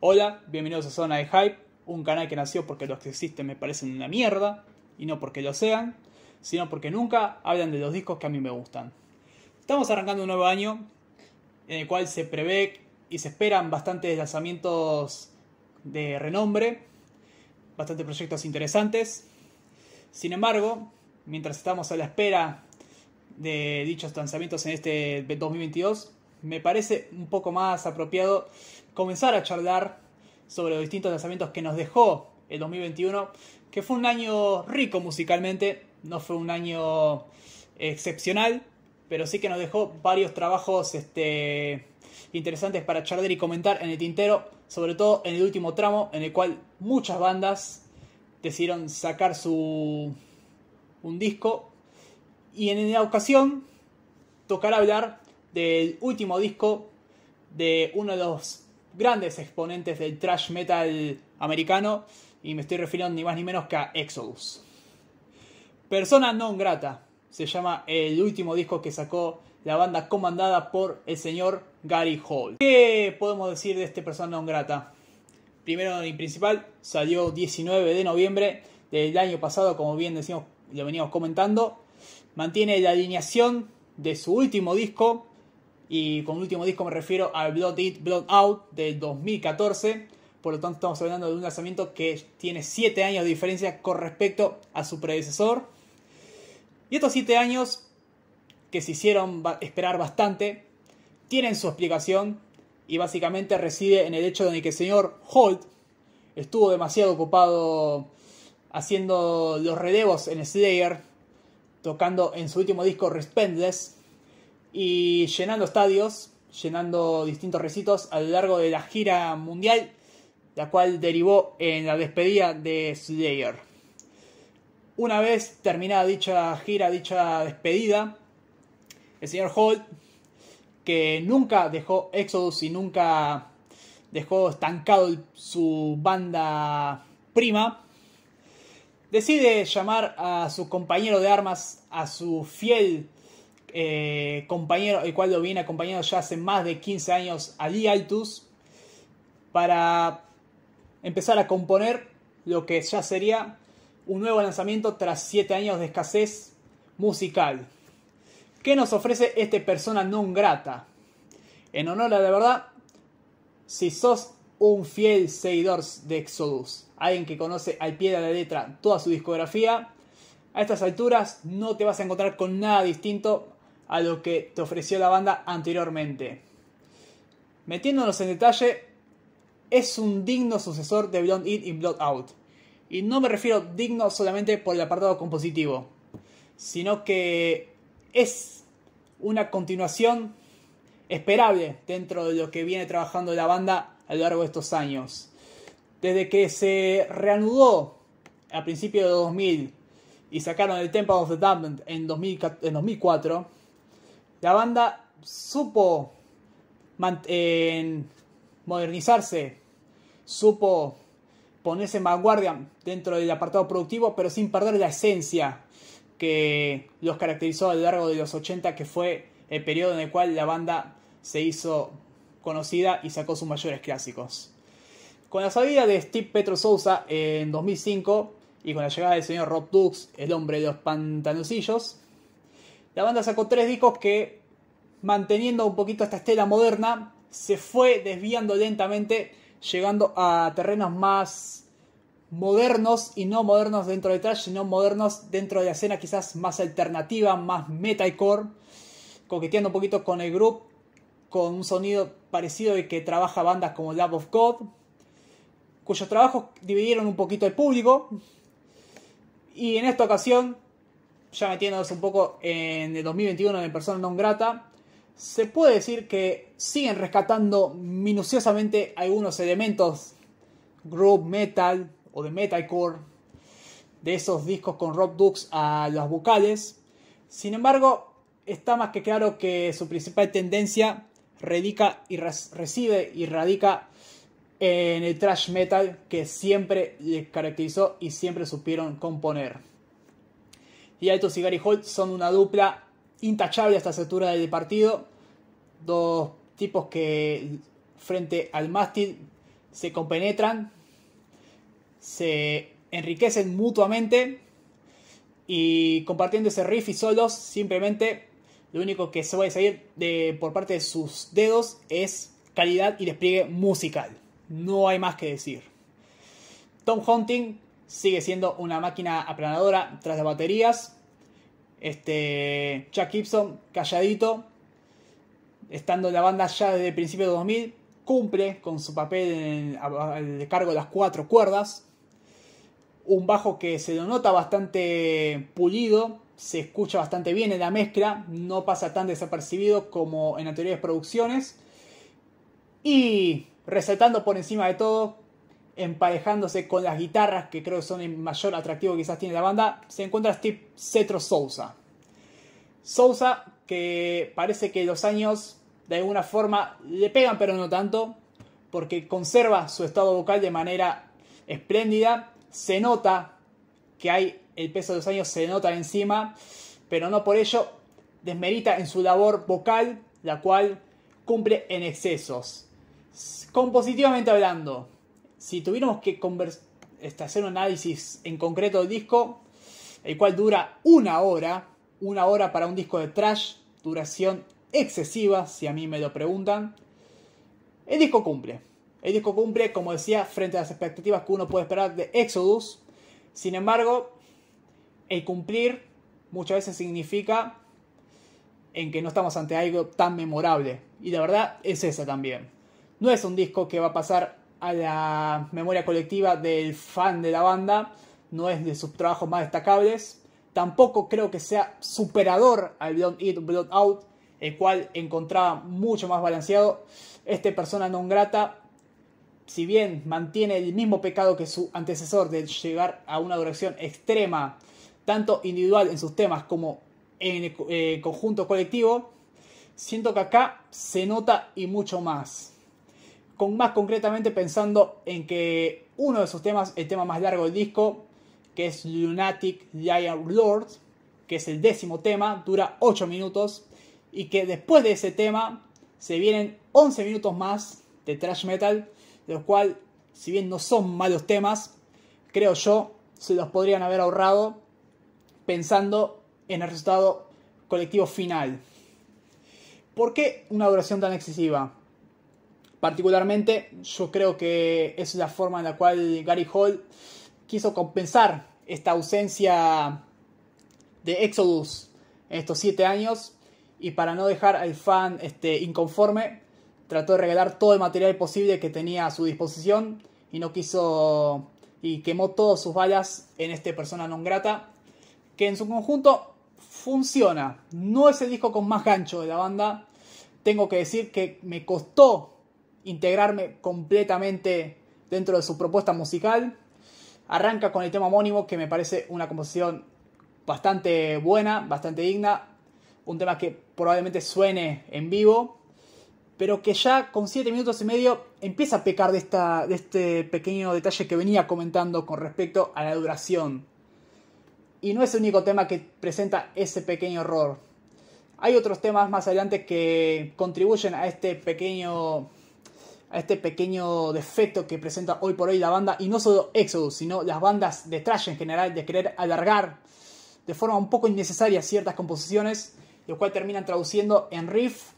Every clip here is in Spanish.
Hola, bienvenidos a Zona de Hype, un canal que nació porque los que existen me parecen una mierda, y no porque lo sean, sino porque nunca hablan de los discos que a mí me gustan. Estamos arrancando un nuevo año en el cual se prevé y se esperan bastantes lanzamientos de renombre, bastantes proyectos interesantes. Sin embargo, mientras estamos a la espera de dichos lanzamientos en este 2022, me parece un poco más apropiado comenzar a charlar sobre los distintos lanzamientos que nos dejó el 2021, que fue un año rico musicalmente, no fue un año excepcional, pero sí que nos dejó varios trabajos este, interesantes para charlar y comentar en el tintero, sobre todo en el último tramo, en el cual muchas bandas decidieron sacar su un disco y en la ocasión tocar hablar del último disco de uno de los grandes exponentes del thrash metal americano y me estoy refiriendo ni más ni menos que a Exodus. Persona non grata se llama el último disco que sacó la banda comandada por el señor Gary Hall. ¿Qué podemos decir de este Persona non grata? Primero y principal, salió 19 de noviembre del año pasado, como bien decimos, lo veníamos comentando. Mantiene la alineación de su último disco, y con último disco me refiero al Blood It, Blood Out del 2014. Por lo tanto, estamos hablando de un lanzamiento que tiene 7 años de diferencia con respecto a su predecesor. Y estos 7 años, que se hicieron esperar bastante, tienen su explicación y básicamente reside en el hecho de que el señor Holt estuvo demasiado ocupado haciendo los relevos en Slayer, tocando en su último disco Respendless y llenando estadios, llenando distintos recitos a lo largo de la gira mundial, la cual derivó en la despedida de Slayer. Una vez terminada dicha gira, dicha despedida, el señor Holt, que nunca dejó Exodus y nunca dejó estancado su banda prima, decide llamar a su compañero de armas, a su fiel eh, compañero, el cual lo viene acompañado ya hace más de 15 años a Lee para empezar a componer lo que ya sería un nuevo lanzamiento tras 7 años de escasez musical. ¿Qué nos ofrece este persona non grata? En honor a la verdad, si sos un fiel seguidor de Exodus, alguien que conoce al pie de la letra toda su discografía, a estas alturas no te vas a encontrar con nada distinto a lo que te ofreció la banda anteriormente. Metiéndonos en detalle, es un digno sucesor de Blonde In y Blood Out. Y no me refiero digno solamente por el apartado compositivo, sino que es una continuación esperable dentro de lo que viene trabajando la banda a lo largo de estos años. Desde que se reanudó a principios de 2000 y sacaron el Temple of the Damned en, en 2004, la banda supo modernizarse, supo ponerse en vanguardia dentro del apartado productivo, pero sin perder la esencia que los caracterizó a lo largo de los 80, que fue el periodo en el cual la banda se hizo conocida y sacó sus mayores clásicos. Con la salida de Steve Petro Souza en 2005 y con la llegada del señor Rob Dux, el hombre de los pantanosillos, la banda sacó tres discos que, manteniendo un poquito esta estela moderna, se fue desviando lentamente, llegando a terrenos más modernos y no modernos dentro de trash, sino modernos dentro de la escena quizás más alternativa, más metalcore, coqueteando un poquito con el grupo, con un sonido parecido al que trabaja bandas como Love of God, cuyos trabajos dividieron un poquito el público. Y en esta ocasión ya metiéndonos un poco en el 2021 de Persona Non Grata, se puede decir que siguen rescatando minuciosamente algunos elementos groove metal o de metalcore de esos discos con Rob dukes a los vocales. Sin embargo, está más que claro que su principal tendencia radica y reside y radica en el thrash metal que siempre les caracterizó y siempre supieron componer y Cigar y Holt son una dupla intachable a esta altura del partido. Dos tipos que frente al mástil se compenetran, se enriquecen mutuamente y compartiendo ese riff y solos, simplemente lo único que se puede salir de, por parte de sus dedos es calidad y despliegue musical. No hay más que decir. Tom Hunting sigue siendo una máquina aplanadora tras las baterías. Este, Chuck Gibson, calladito, estando en la banda ya desde principios de 2000, cumple con su papel de cargo de las cuatro cuerdas. Un bajo que se lo nota bastante pulido, se escucha bastante bien en la mezcla, no pasa tan desapercibido como en anteriores producciones. Y resaltando por encima de todo emparejándose con las guitarras, que creo que son el mayor atractivo que quizás tiene la banda, se encuentra Steve Cetro Sousa. Sousa, que parece que los años de alguna forma le pegan, pero no tanto, porque conserva su estado vocal de manera espléndida. Se nota que hay el peso de los años, se nota encima, pero no por ello desmerita en su labor vocal, la cual cumple en excesos. Compositivamente hablando, si tuviéramos que este, hacer un análisis en concreto del disco, el cual dura una hora, una hora para un disco de trash, duración excesiva, si a mí me lo preguntan, el disco cumple. El disco cumple, como decía, frente a las expectativas que uno puede esperar de Exodus. Sin embargo, el cumplir muchas veces significa en que no estamos ante algo tan memorable. Y la verdad es esa también. No es un disco que va a pasar a la memoria colectiva del fan de la banda, no es de sus trabajos más destacables. Tampoco creo que sea superador al Blood It, Blood Out, el cual encontraba mucho más balanceado. Este persona non grata, si bien mantiene el mismo pecado que su antecesor de llegar a una duración extrema, tanto individual en sus temas como en el eh, conjunto colectivo, siento que acá se nota y mucho más con más concretamente pensando en que uno de sus temas, el tema más largo del disco, que es Lunatic Giant Lord, que es el décimo tema, dura 8 minutos, y que después de ese tema se vienen 11 minutos más de thrash metal, de los cual, si bien no son malos temas, creo yo, se los podrían haber ahorrado pensando en el resultado colectivo final. ¿Por qué una duración tan excesiva? Particularmente, yo creo que es la forma en la cual Gary Hall quiso compensar esta ausencia de Exodus en estos siete años y para no dejar al fan este, inconforme, trató de regalar todo el material posible que tenía a su disposición y no quiso y quemó todas sus balas en este persona non grata, que en su conjunto funciona. No es el disco con más gancho de la banda. Tengo que decir que me costó integrarme completamente dentro de su propuesta musical. Arranca con el tema homónimo, que me parece una composición bastante buena, bastante digna, un tema que probablemente suene en vivo, pero que ya con 7 minutos y medio empieza a pecar de, esta, de este pequeño detalle que venía comentando con respecto a la duración. Y no es el único tema que presenta ese pequeño error. Hay otros temas más adelante que contribuyen a este pequeño a este pequeño defecto que presenta hoy por hoy la banda, y no solo Exodus, sino las bandas de trash en general, de querer alargar de forma un poco innecesaria ciertas composiciones, lo cual terminan traduciendo en riff,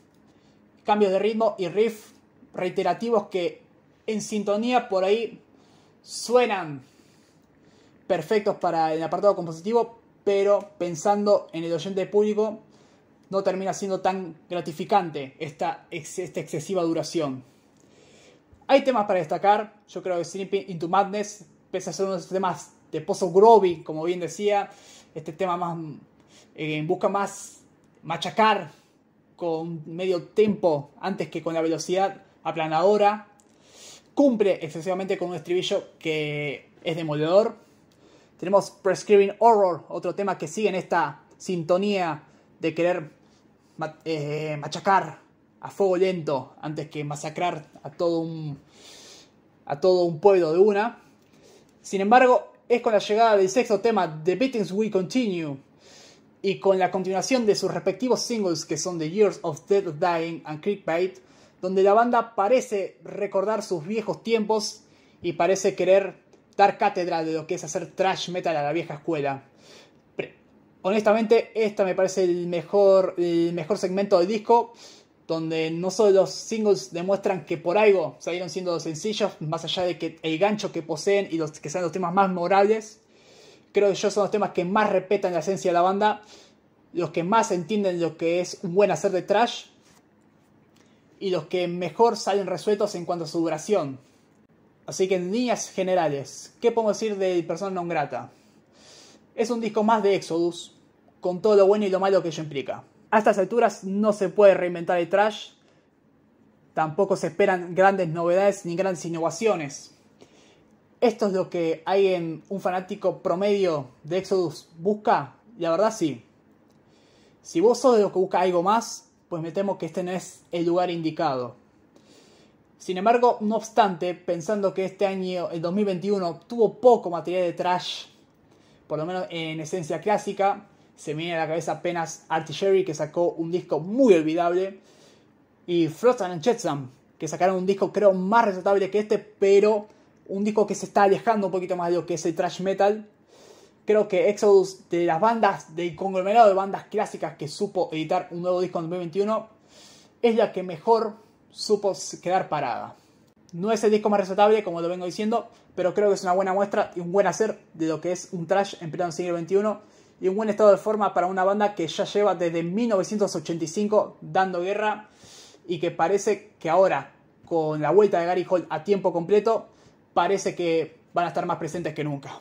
cambios de ritmo y riff reiterativos que en sintonía por ahí suenan perfectos para el apartado compositivo, pero pensando en el oyente público, no termina siendo tan gratificante esta, esta excesiva duración. Hay temas para destacar. Yo creo que Sleeping Into Madness, pese a ser uno de los temas de Pozo Groby, como bien decía, este tema más eh, en busca más machacar con medio tempo antes que con la velocidad aplanadora. Cumple excesivamente con un estribillo que es demoledor. Tenemos Prescribing Horror, otro tema que sigue en esta sintonía de querer eh, machacar a fuego lento antes que masacrar a todo un, a todo un pueblo de una. Sin embargo, es con la llegada del sexto tema, The Beatings Will Continue, y con la continuación de sus respectivos singles que son The Years of Dead Dying and Clickbait, donde la banda parece recordar sus viejos tiempos y parece querer dar cátedra de lo que es hacer trash metal a la vieja escuela. honestamente, esta me parece el mejor, el mejor segmento del disco donde no solo los singles demuestran que por algo salieron siendo los sencillos, más allá de que el gancho que poseen y los que sean los temas más morales creo que ellos son los temas que más respetan la esencia de la banda, los que más entienden lo que es un buen hacer de trash y los que mejor salen resueltos en cuanto a su duración. Así que en líneas generales, ¿qué puedo decir de Persona Non Grata? Es un disco más de Exodus, con todo lo bueno y lo malo que ello implica. A estas alturas no se puede reinventar el trash, tampoco se esperan grandes novedades ni grandes innovaciones. Esto es lo que hay en un fanático promedio de Exodus busca, la verdad sí. Si vos sos de los que busca algo más, pues me temo que este no es el lugar indicado. Sin embargo, no obstante, pensando que este año, el 2021, tuvo poco material de trash, por lo menos en esencia clásica, se viene a la cabeza apenas Artie que sacó un disco muy olvidable, y Frozen and Jetsam, que sacaron un disco creo más resaltable que este, pero un disco que se está alejando un poquito más de lo que es el thrash metal. Creo que Exodus, de las bandas, del conglomerado de bandas clásicas que supo editar un nuevo disco en 2021, es la que mejor supo quedar parada. No es el disco más resaltable, como lo vengo diciendo, pero creo que es una buena muestra y un buen hacer de lo que es un trash en pleno siglo XXI y un buen estado de forma para una banda que ya lleva desde 1985 dando guerra y que parece que ahora, con la vuelta de Gary Holt a tiempo completo, parece que van a estar más presentes que nunca.